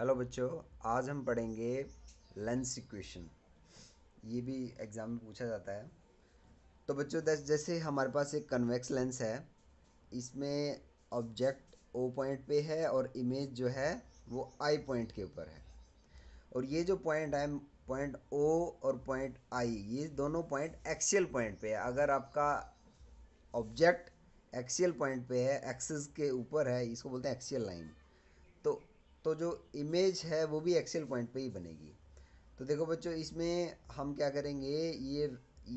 hello बच्चों आज हम पढ़ेंगे लेंस इक्वेशन ये भी एग्ज़ाम में पूछा जाता है तो बच्चों जैसे हमारे पास एक कन्वेक्स लेंस है इसमें ऑब्जेक्ट ओ पॉइंट पे है और इमेज जो है वो आई पॉइंट के ऊपर है और ये जो पॉइंट है पॉइंट ओ और पॉइंट आई ये दोनों पॉइंट एक्सियल पॉइंट पे है अगर आपका ऑब्जेक्ट एक्सियल पॉइंट पे है एक्सिस के ऊपर है इसको बोलते हैं एक्सियल लाइन तो जो इमेज है वो भी एक्सेल पॉइंट पे ही बनेगी तो देखो बच्चों इसमें हम क्या करेंगे ये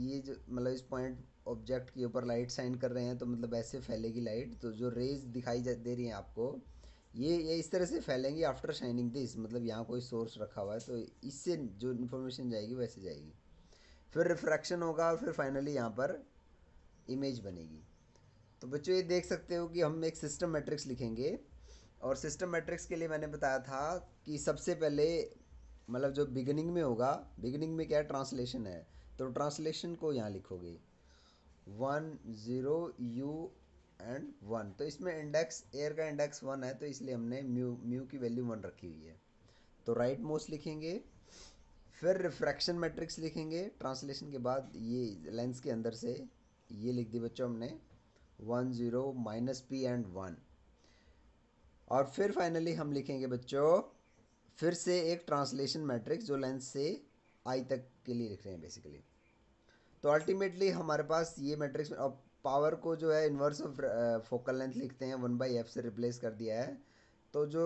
ये जो मतलब इस पॉइंट ऑब्जेक्ट के ऊपर लाइट साइन कर रहे हैं तो मतलब ऐसे फैलेगी लाइट तो जो रेज दिखाई दे रही हैं आपको ये ये इस तरह से फैलेंगी आफ्टर शाइनिंग दिस मतलब यहाँ कोई सोर्स रखा हुआ है तो इससे जो इन्फॉर्मेशन जाएगी वैसे जाएगी फिर रिफ्रैक्शन होगा और फिर फाइनली यहाँ पर इमेज बनेगी तो बच्चों ये देख सकते हो कि हम एक सिस्टम मैट्रिक्स लिखेंगे और सिस्टम मैट्रिक्स के लिए मैंने बताया था कि सबसे पहले मतलब जो बिगनिंग में होगा बिगनिंग में क्या है ट्रांसलेशन है तो ट्रांसलेशन को यहाँ लिखोगे one zero u and one तो इसमें इंडेक्स एयर का इंडेक्स वन है तो इसलिए हमने म्यू म्यू की वैल्यू वन रखी हुई है तो राइट मोस्ट लिखेंगे फिर रिफ्रैक्शन मैट्रिक्स लिखेंगे ट्रांसलेशन के बाद ये लेंस के अंदर से ये लिख दी बच्चों हमने one zero minus p and one और फिर फाइनली हम लिखेंगे बच्चों फिर से एक ट्रांसलेशन मैट्रिक्स जो लेंथ से आई तक के लिए लिख रहे हैं बेसिकली तो अल्टीमेटली हमारे पास ये मैट्रिक्स अब पावर को जो है इन्वर्स ऑफ फोकल लेंथ लिखते हैं वन बाई एफ से रिप्लेस कर दिया है तो जो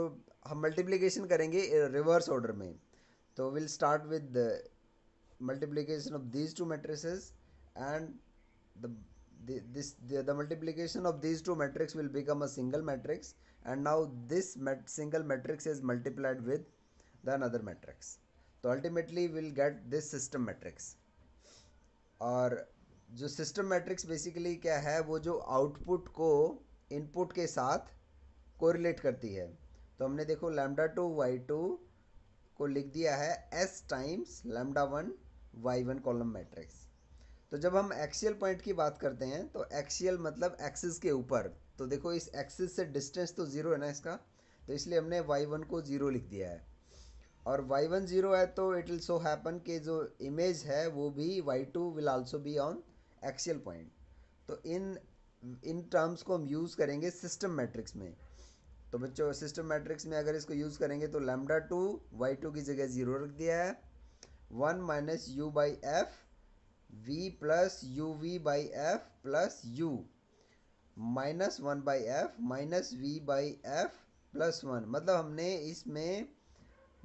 हम मल्टीप्लिकेशन करेंगे रिवर्स uh, ऑर्डर में तो will start with multiplication of these two matrices and the multiplication of these two matrix will become a single matrix and now this mat single matrix is multiplied with the another matrix तो ultimately will get this system matrix और जो system matrix basically क्या है वो जो output को input के साथ कोरिलेट करती है तो हमने देखो लैमडा टू वाई टू को लिख दिया है S times lambda one Y one column matrix तो जब हम एक्सियल पॉइंट की बात करते हैं तो एक्सियल मतलब एक्सिस के ऊपर तो देखो इस एक्सिस से डिस्टेंस तो ज़ीरो है ना इसका तो इसलिए हमने वाई वन को ज़ीरो लिख दिया है और वाई वन ज़ीरो है तो इट विल सो हैपन के जो इमेज है वो भी Y two will also be on axial point तो इन इन टर्म्स को हम यूज़ करेंगे सिस्टम मैट्रिक्स में तो बच्चों सिस्टम मैट्रिक्स में अगर इसको यूज़ करेंगे तो लैमडा टू वाई टू की जगह ज़ीरो रख दिया है one minus u by f v plus u v by f plus u minus one by f minus v by f plus one मतलब हमने इसमें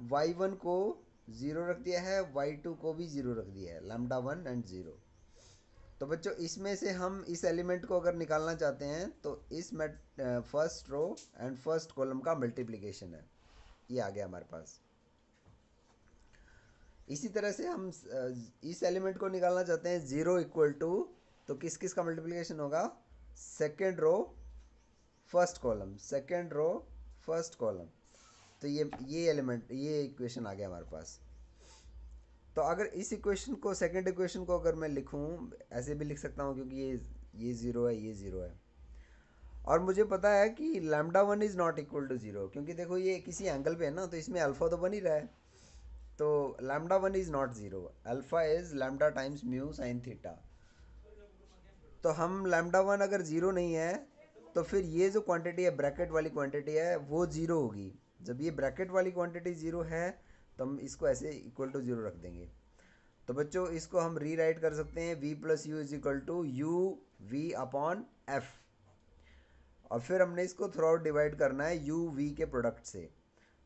वाई वन को ज़ीरो रख दिया है वाई टू को भी ज़ीरो रख दिया है लमडा वन एंड ज़ीरो तो बच्चों इसमें से हम इस एलिमेंट को अगर निकालना चाहते हैं तो इस मेट first row and first column का मल्टीप्लिकेशन है ये आ गया हमारे पास इसी तरह से हम इस एलिमेंट को निकालना चाहते हैं ज़ीरो इक्वल टू तो किस किस का मल्टीप्लिकेशन होगा second row first column second row first column तो ये ये एलिमेंट ये इक्वेशन आ गया हमारे पास तो अगर इस इक्वेशन को सेकेंड इक्वेशन को अगर मैं लिखूं ऐसे भी लिख सकता हूं क्योंकि ये ये ज़ीरो है ये ज़ीरो है और मुझे पता है कि lambda one is not equal to zero क्योंकि देखो ये किसी एंगल पे है ना तो इसमें अल्फ़ा तो बन ही रहा है तो lambda one is not zero alpha is lambda times mu sine theta तो हम लैमडा वन अगर ज़ीरो नहीं है तो फिर ये जो क्वांटिटी है ब्रैकेट वाली क्वांटिटी है वो ज़ीरो होगी जब ये ब्रैकेट वाली क्वांटिटी ज़ीरो है तो हम इसको ऐसे इक्वल टू ज़ीरो रख देंगे तो बच्चों इसको हम री राइट कर सकते हैं v plus u is equal to u v upon f और फिर हमने इसको थ्रू आउट डिवाइड करना है यू वी के प्रोडक्ट से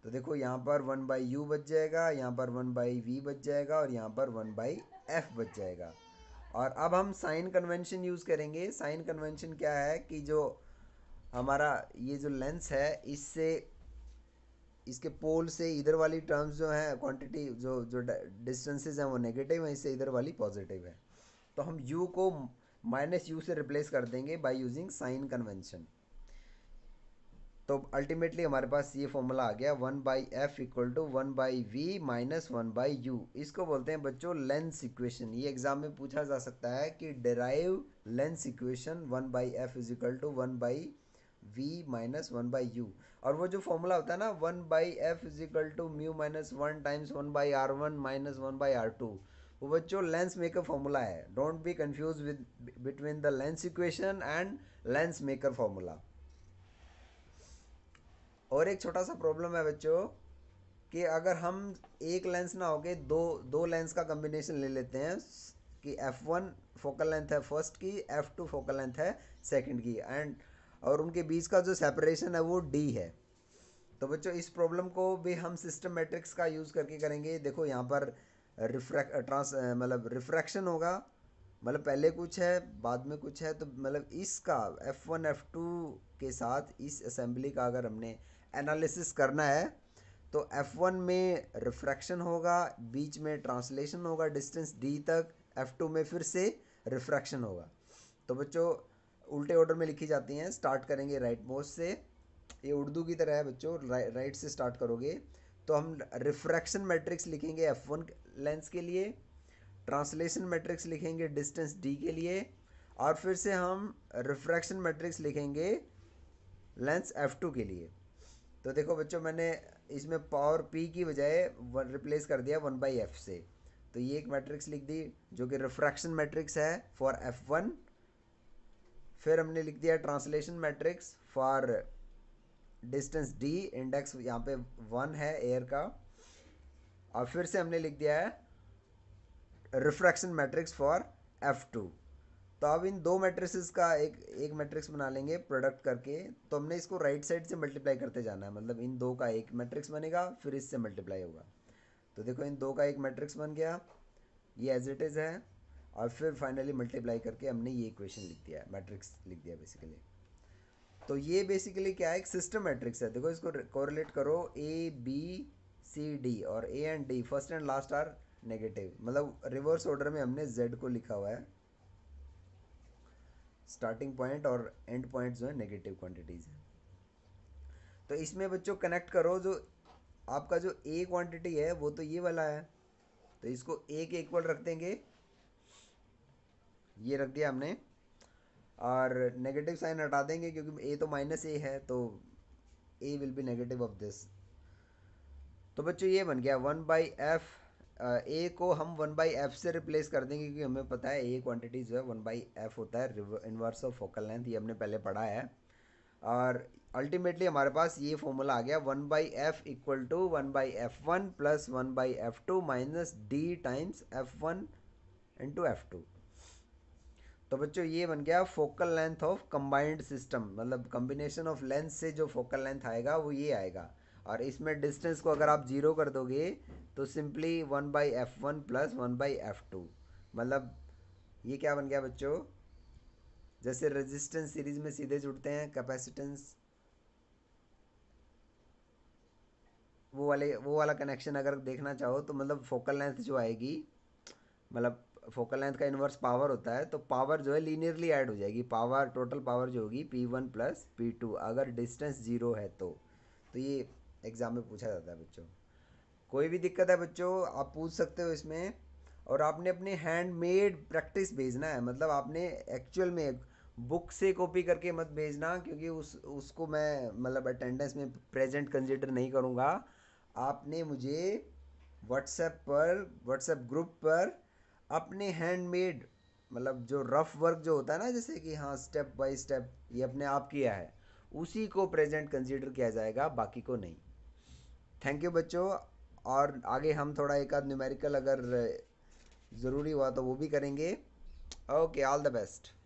तो देखो यहाँ पर वन बाई यू बच जाएगा यहाँ पर वन बाई वी बच जाएगा और यहाँ पर वन बाई एफ बच जाएगा और अब हम साइन कन्वेंशन यूज़ करेंगे साइन कन्वेंशन क्या है कि जो हमारा ये जो लेंस है इससे इसके पोल से इधर वाली टर्म्स जो हैं क्वांटिटी जो जो डिस्टेंसेस हैं वो नेगेटिव हैं इससे इधर वाली पॉजिटिव है तो हम यू को माइनस यू से रिप्लेस कर देंगे बाय यूजिंग साइन कन्वेंशन तो अल्टीमेटली हमारे पास ये फॉर्मूला आ गया one by f equal to one by v minus one by u इसको बोलते हैं बच्चों लेंस इक्वेशन ये एग्जाम में पूछा जा सकता है कि derive lens equation one by f is equal to one by v minus one by u और वो जो फॉर्मूला होता है ना one by f is equal to mu minus one times one by r one minus one by r two वो बच्चों lens maker formula है don't be confuse with between the lens equation and lens maker formula और एक छोटा सा problem है बच्चों कि अगर हम एक लेंस ना होके दो दो लेंस का कम्बिनेशन ले लेते हैं कि एफ़ वन फोकल लेंथ है फर्स्ट की एफ़ टू फोकल लेंथ है सेकंड की एंड और उनके बीच का जो सेपरेशन है वो डी है तो बच्चों इस प्रॉब्लम को भी हम सिस्टम मैट्रिक्स का यूज़ करके करेंगे देखो यहाँ पर रिफ्रैक्ट ट्रांस मतलब रिफ्रैक्शन होगा मतलब पहले कुछ है बाद में कुछ है तो मतलब इसका एफ़ वन एफ़ टू के साथ इस असेंबली का अगर हमने एनालिसिस करना है तो एफ़ वन में रिफ्रैक्शन होगा बीच में ट्रांसलेशन होगा डिस्टेंस डी तक एफ़ टू में फिर से रिफ्रैक्शन होगा तो बच्चों उल्टे ऑर्डर में लिखी जाती हैं स्टार्ट करेंगे राइट मोस्ट से ये उर्दू की तरह है बच्चों राइट से स्टार्ट करोगे तो हम रिफ्रैक्शन मैट्रिक्स लिखेंगे एफ़ वन लेंस के लिए ट्रांसलेशन मैट्रिक्स लिखेंगे डिस्टेंस डी के लिए और फिर से हम रिफ्रैक्शन मैट्रिक्स लिखेंगे लेंस एफ टू के लिए तो देखो बच्चों मैंने इसमें पावर पी की बजाय रिप्लेस कर दिया वन बाई एफ से तो ये एक मैट्रिक्स लिख दी जो कि रिफ्रैक्शन मैट्रिक्स है फॉर एफ वन फिर हमने लिख दिया translation matrix for distance d index यहाँ पे वन है एयर का और फिर से हमने लिख दिया है refraction matrix for f two तो अब इन दो मैट्रिसेस का एक एक मैट्रिक्स बना लेंगे प्रोडक्ट करके तो हमने इसको राइट साइड से मल्टीप्लाई करते जाना है मतलब इन दो का एक मैट्रिक्स बनेगा फिर इससे मल्टीप्लाई होगा तो देखो इन दो का एक मैट्रिक्स बन गया ये एज इट इज़ है और फिर फाइनली मल्टीप्लाई करके हमने ये इक्वेशन लिख दिया है मैट्रिक्स लिख दिया बेसिकली तो ये बेसिकली क्या है एक सिस्टम मैट्रिक्स है देखो इसको कोरिलेट करो ए बी सी डी और A and D first and last are negative मतलब रिवर्स ऑर्डर में हमने जेड को लिखा हुआ है स्टार्टिंग पॉइंट और एंड पॉइंट जो है नेगेटिव क्वांटिटीज़ है तो इसमें बच्चों कनेक्ट करो जो आपका जो ए क्वांटिटी है वो तो ये वाला है तो इसको ए के इक्वल रख देंगे ये रख दिया हमने और नेगेटिव साइन हटा देंगे क्योंकि ए तो माइनस ए है तो A will be negative of this तो बच्चों ये बन गया वन बाई एफ़ ए को हम वन बाई एफ से रिप्लेस कर देंगे क्योंकि हमें पता है ए क्वांटिटी जो है वन बाई एफ होता है इनवर्स ऑफ फोकल लेंथ ये हमने पहले पढ़ा है और अल्टीमेटली हमारे पास ये फॉर्मूला आ गया one by f equal to one by f one plus one by f two minus d times f one into f two तो बच्चों ये बन गया focal length of combined system मतलब कम्बिनेशन ऑफ लेंथ से जो फोकल लेंथ आएगा वो ये आएगा और इसमें डिस्टेंस को अगर आप ज़ीरो कर दोगे तो simply one by f one plus one by f two मतलब ये क्या बन गया बच्चों जैसे रेजिस्टेंस सीरीज में सीधे जुड़ते हैं कैपेसिटेंस वो वाले वो वाला कनेक्शन अगर देखना चाहो तो मतलब फोकल लेंथ जो आएगी मतलब फोकल लेंथ का इन्वर्स पावर होता है तो पावर जो है लीनियरली ऐड हो जाएगी पावर टोटल पावर जो होगी p one plus p two अगर डिस्टेंस ज़ीरो है तो तो ये एग्ज़ाम में पूछा जाता है बच्चों कोई भी दिक्कत है बच्चों आप पूछ सकते हो इसमें और आपने अपने हैंडमेड प्रैक्टिस भेजना है मतलब आपने एक्चुअल में बुक से कॉपी करके मत भेजना क्योंकि उस उसको मैं मतलब अटेंडेंस में प्रेजेंट कंसिडर नहीं करूँगा आपने मुझे व्हाट्सएप पर व्हाट्सएप ग्रुप पर अपने हैंडमेड मतलब जो रफ वर्क जो होता है ना जैसे कि हाँ स्टेप बाय स्टेप ये अपने आप किया है उसी को प्रेजेंट कंसीडर किया जाएगा बाकी को नहीं थैंक यू बच्चों और आगे हम थोड़ा एक आध न्यूमेरिकल अगर ज़रूरी हुआ तो वो भी करेंगे ओके ऑल द बेस्ट